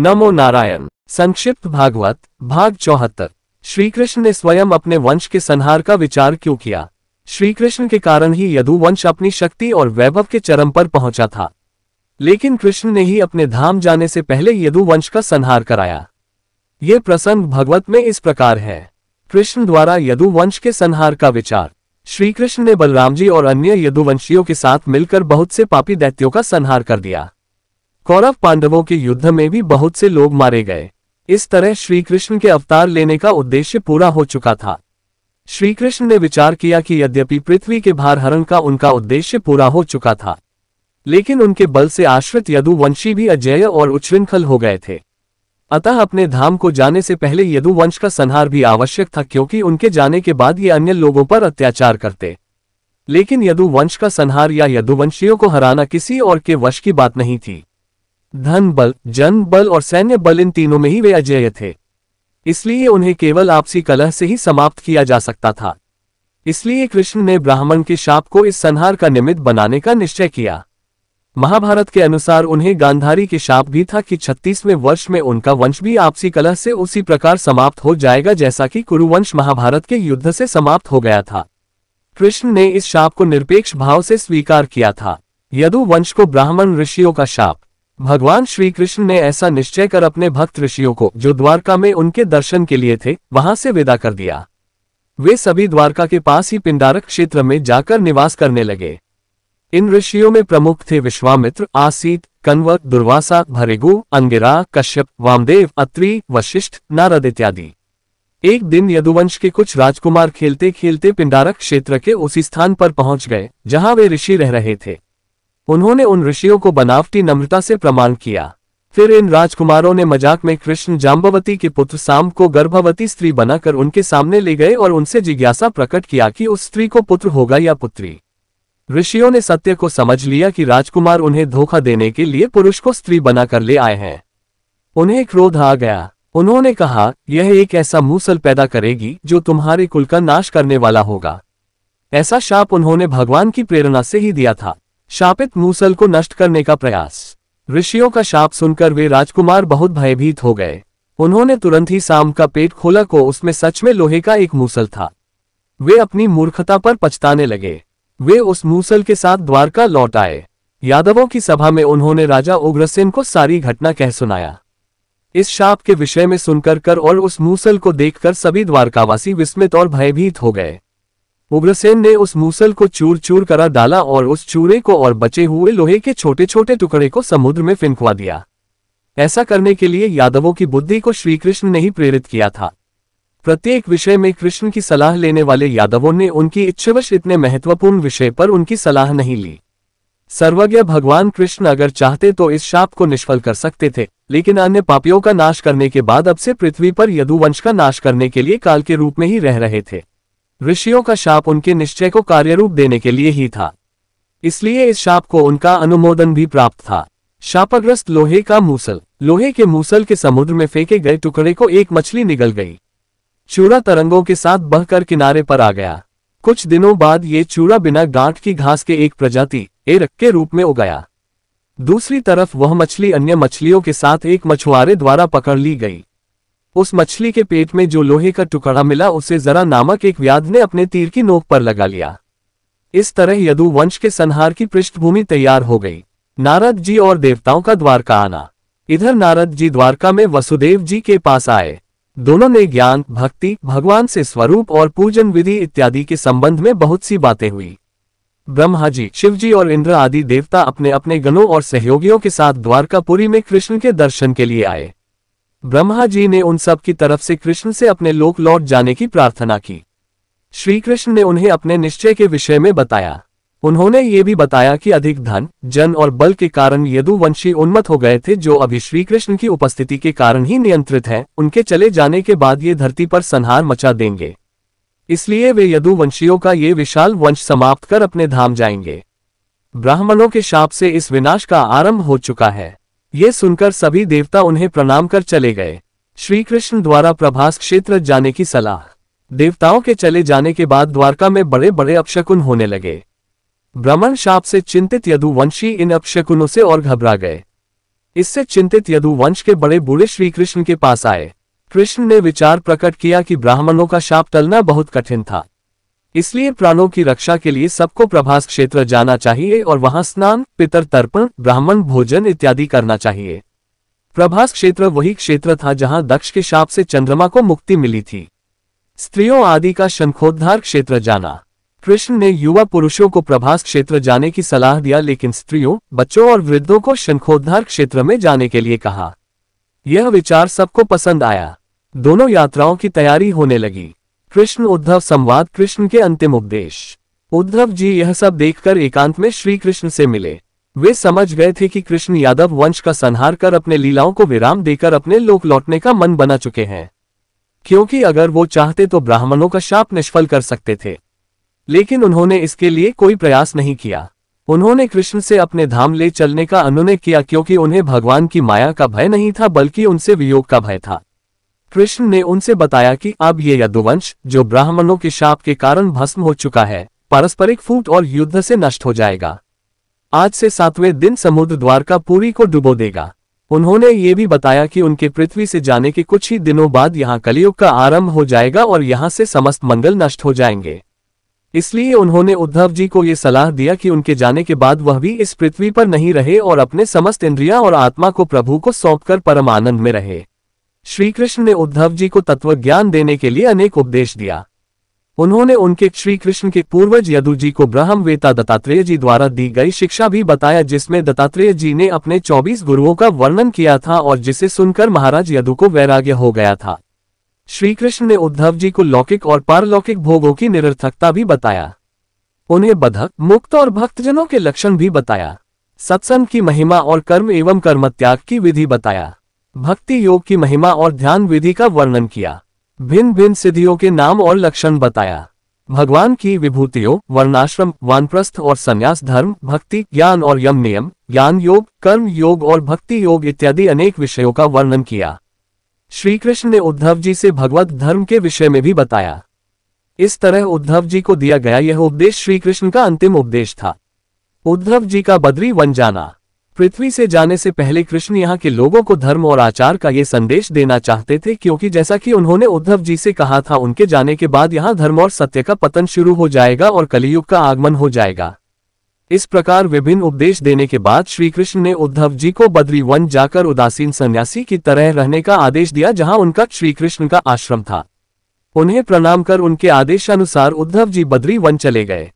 नमो नारायण संक्षिप्त भागवत भाग चौहत्तर श्रीकृष्ण ने स्वयं अपने वंश के संहार का विचार क्यों किया श्रीकृष्ण के कारण ही यदु वंश अपनी शक्ति और वैभव के चरम पर पहुंचा था लेकिन कृष्ण ने ही अपने धाम जाने से पहले यदु वंश का संहार कराया ये प्रसंग भगवत में इस प्रकार है कृष्ण द्वारा यदु वंश के संहार का विचार श्रीकृष्ण ने बलराम जी और अन्य यदुवंशियों के साथ मिलकर बहुत से पापी दैत्यों का संहार कर दिया कौरव पांडवों के युद्ध में भी बहुत से लोग मारे गए इस तरह श्री कृष्ण के अवतार लेने का उद्देश्य पूरा हो चुका था श्री कृष्ण ने विचार किया कि यद्यपि पृथ्वी के भार हरण का उनका उद्देश्य पूरा हो चुका था लेकिन उनके बल से आश्रित यदुवंशी भी अजय और उच्छृंखल हो गए थे अतः अपने धाम को जाने से पहले यदुवंश का संहार भी आवश्यक था क्योंकि उनके जाने के बाद ये अन्य लोगों पर अत्याचार करते लेकिन यदुवंश का संहार या यदुवंशियों को हराना किसी और के वश की बात नहीं थी धन बल जन बल और सैन्य बल इन तीनों में ही वे अजेय थे इसलिए उन्हें केवल आपसी कलह से ही समाप्त किया जा सकता था इसलिए कृष्ण ने ब्राह्मण के शाप को इस संहार का निमित्त बनाने का निश्चय किया महाभारत के अनुसार उन्हें गांधारी के शाप भी था कि छत्तीसवें वर्ष में उनका वंश भी आपसी कलह से उसी प्रकार समाप्त हो जाएगा जैसा कि कुरुवंश महाभारत के युद्ध से समाप्त हो गया था कृष्ण ने इस शाप को निरपेक्ष भाव से स्वीकार किया था यदु वंश को ब्राह्मण ऋषियों का शाप भगवान श्री कृष्ण ने ऐसा निश्चय कर अपने भक्त ऋषियों को जो द्वारका में उनके दर्शन के लिए थे वहां से विदा कर दिया वे सभी द्वारका के पास ही पिंडारक क्षेत्र में जाकर निवास करने लगे इन ऋषियों में प्रमुख थे विश्वामित्र आसीत कन्वर दुर्वासा भरेगु अंगिरा कश्यप वामदेव अत्रि वशिष्ठ नारद इत्यादि एक दिन यदुवंश के कुछ राजकुमार खेलते खेलते पिंडारक क्षेत्र के उसी स्थान पर पहुंच गए जहां वे ऋषि रह रहे थे उन्होंने उन ऋषियों को बनावटी नम्रता से प्रमाण किया फिर इन राजकुमारों ने मजाक में कृष्ण जाम्बवती के पुत्र साम को गर्भवती स्त्री बनाकर उनके सामने ले गए और उनसे जिज्ञासा प्रकट किया कि उस स्त्री को पुत्र होगा या पुत्री ऋषियों ने सत्य को समझ लिया कि राजकुमार उन्हें धोखा देने के लिए पुरुष को स्त्री बनाकर ले आए हैं उन्हें क्रोध आ गया उन्होंने कहा यह एक ऐसा मूसल पैदा करेगी जो तुम्हारे कुल का नाश करने वाला होगा ऐसा शाप उन्होंने भगवान की प्रेरणा से ही दिया था शापित मूसल को नष्ट करने का प्रयास ऋषियों का शाप सुनकर वे राजकुमार बहुत भयभीत हो गए उन्होंने तुरंत ही साम का पेट खोला को उसमें सच में लोहे का एक मूसल था वे अपनी मूर्खता पर पछताने लगे वे उस मूसल के साथ द्वारका लौट आए यादवों की सभा में उन्होंने राजा उग्रसेन को सारी घटना कह सुनाया इस शाप के विषय में सुनकर कर और उस मूसल को देखकर सभी द्वारकावासी विस्मित और भयभीत हो गए उग्रसेन ने उस मूसल को चूर चूर करा डाला और उस चूरे को और बचे हुए लोहे के छोटे छोटे टुकड़े को समुद्र में फिंकवा दिया ऐसा करने के लिए यादवों की बुद्धि को श्रीकृष्ण ने ही प्रेरित किया था प्रत्येक विषय में कृष्ण की सलाह लेने वाले यादवों ने उनकी इच्छावश इतने महत्वपूर्ण विषय पर उनकी सलाह नहीं ली सर्वज्ञ भगवान कृष्ण अगर चाहते तो इस शाप को निष्फल कर सकते थे लेकिन अन्य पापियों का नाश करने के बाद अब से पृथ्वी पर यदुवंश का नाश करने के लिए काल के रूप में ही रह रहे थे ऋषियों का शाप उनके निश्चय को कार्यरूप देने के लिए ही था इसलिए इस शाप को उनका अनुमोदन भी प्राप्त था शापग्रस्त लोहे का मूसल लोहे के मूसल के समुद्र में फेंके गए टुकड़े को एक मछली निगल गई चूड़ा तरंगों के साथ बहकर किनारे पर आ गया कुछ दिनों बाद ये चूड़ा बिना गांठ की घास के एक प्रजाति एरक के रूप में उगाया दूसरी तरफ वह मछली अन्य मछलियों के साथ एक मछुआरे द्वारा पकड़ ली गई उस मछली के पेट में जो लोहे का टुकड़ा मिला उसे जरा नामक एक व्याध ने अपने तीर की नोक पर लगा लिया इस तरह यदु वंश के संहार की पृष्ठभूमि तैयार हो गई नारद जी और देवताओं का द्वारका आना इधर नारद जी द्वारका में वसुदेव जी के पास आए दोनों ने ज्ञान भक्ति भगवान से स्वरूप और पूजन विधि इत्यादि के संबंध में बहुत सी बातें हुई ब्रह्मा जी शिव जी और इंद्र आदि देवता अपने अपने गणों और सहयोगियों के साथ द्वारकापुरी में कृष्ण के दर्शन के लिए आए ब्रह्मा जी ने उन सब की तरफ से कृष्ण से अपने लोक लौट जाने की प्रार्थना की श्री कृष्ण ने उन्हें अपने निश्चय के विषय में बताया उन्होंने ये भी बताया कि अधिक धन जन और बल के कारण यदुवंशी उन्मत हो गए थे जो अभी श्री कृष्ण की उपस्थिति के कारण ही नियंत्रित हैं उनके चले जाने के बाद ये धरती पर संहार मचा देंगे इसलिए वे यदुवंशियों का ये विशाल वंश समाप्त कर अपने धाम जाएंगे ब्राह्मणों के शाप से इस विनाश का आरंभ हो चुका है ये सुनकर सभी देवता उन्हें प्रणाम कर चले गए श्री कृष्ण द्वारा प्रभास क्षेत्र जाने की सलाह देवताओं के चले जाने के बाद द्वारका में बड़े बड़े अपशकुन होने लगे ब्राह्मण शाप से चिंतित यदुवंशी इन अपशकुनों से और घबरा गए इससे चिंतित यदुवंश के बड़े बूढ़े श्री कृष्ण के पास आए कृष्ण ने विचार प्रकट किया कि ब्राह्मणों का शाप टलना बहुत कठिन था इसलिए प्राणों की रक्षा के लिए सबको प्रभास क्षेत्र जाना चाहिए और वहां स्नान पितर तर्पण ब्राह्मण भोजन इत्यादि करना चाहिए प्रभास क्षेत्र वही क्षेत्र था जहां दक्ष के शाप से चंद्रमा को मुक्ति मिली थी स्त्रियों आदि का शंखोद्धार क्षेत्र जाना कृष्ण ने युवा पुरुषों को प्रभास क्षेत्र जाने की सलाह दिया लेकिन स्त्रियों बच्चों और वृद्धों को शंखोद्धार क्षेत्र में जाने के लिए कहा यह विचार सबको पसंद आया दोनों यात्राओं की तैयारी होने लगी कृष्ण उद्धव संवाद कृष्ण के अंतिम उपदेश उद्धव जी यह सब देखकर एकांत में श्री कृष्ण से मिले वे समझ गए थे कि कृष्ण यादव वंश का संहार कर अपने लीलाओं को विराम देकर अपने लोक लौटने का मन बना चुके हैं क्योंकि अगर वो चाहते तो ब्राह्मणों का शाप निष्फल कर सकते थे लेकिन उन्होंने इसके लिए कोई प्रयास नहीं किया उन्होंने कृष्ण से अपने धाम ले चलने का अनुनय किया क्योंकि उन्हें भगवान की माया का भय नहीं था बल्कि उनसे वियोग का भय था कृष्ण ने उनसे बताया कि अब ये यदुवंश जो ब्राह्मणों के शाप के कारण भस्म हो चुका है पारस्परिक फूट और युद्ध से नष्ट हो जाएगा आज से सातवें दिन समुद्र द्वार का पूरी को डुबो देगा उन्होंने ये भी बताया कि उनके पृथ्वी से जाने के कुछ ही दिनों बाद यहाँ कलियुग का आरंभ हो जाएगा और यहाँ से समस्त मंगल नष्ट हो जाएंगे इसलिए उन्होंने उद्धव जी को ये सलाह दिया कि उनके जाने के बाद वह भी इस पृथ्वी पर नहीं रहे और अपने समस्त इंद्रिया और आत्मा को प्रभु को सौंपकर परम आनंद में रहे श्री कृष्ण ने उद्धव जी को तत्व ज्ञान देने के लिए अनेक उपदेश दिया उन्होंने उनके श्री कृष्ण के पूर्वज यदु जी को ब्रह्म वेता दत्तात्रेय जी द्वारा दी गई शिक्षा भी बताया जिसमें दत्तात्रेय जी ने अपने 24 गुरुओं का वर्णन किया था और जिसे सुनकर महाराज यदु को वैराग्य हो गया था श्री कृष्ण ने उद्धव जी को लौकिक और पारलौकिक भोगों की निरर्थकता भी बताया उन्हें बधक मुक्त और भक्तजनों के लक्षण भी बताया सत्संग की महिमा और कर्म एवं कर्मत्याग की विधि बताया भक्ति योग की महिमा और ध्यान विधि का वर्णन किया भिन्न भिन्न सिद्धियों के नाम और लक्षण बताया भगवान की विभूतियों वर्णाश्रम वानप्रस्थ और संन्यास धर्म भक्ति ज्ञान और यम नियम ज्ञान योग कर्म योग और भक्ति योग इत्यादि अनेक विषयों का वर्णन किया श्री कृष्ण ने उद्धव जी से भगवत धर्म के विषय में भी बताया इस तरह उद्धव जी को दिया गया यह उपदेश श्री कृष्ण का अंतिम उपदेश था उद्धव जी का बद्री वन जाना पृथ्वी से जाने से पहले कृष्ण यहाँ के लोगों को धर्म और आचार का ये संदेश देना चाहते थे क्योंकि जैसा कि उन्होंने उद्धव जी से कहा था उनके जाने के बाद यहाँ धर्म और सत्य का पतन शुरू हो जाएगा और कलियुग का आगमन हो जाएगा इस प्रकार विभिन्न उपदेश देने के बाद श्री कृष्ण ने उद्धव जी को बद्री वन जाकर उदासीन सन्यासी की तरह रहने का आदेश दिया जहां उनका श्री कृष्ण का आश्रम था उन्हें प्रणाम कर उनके आदेशानुसार उद्धव जी बद्री वन चले गए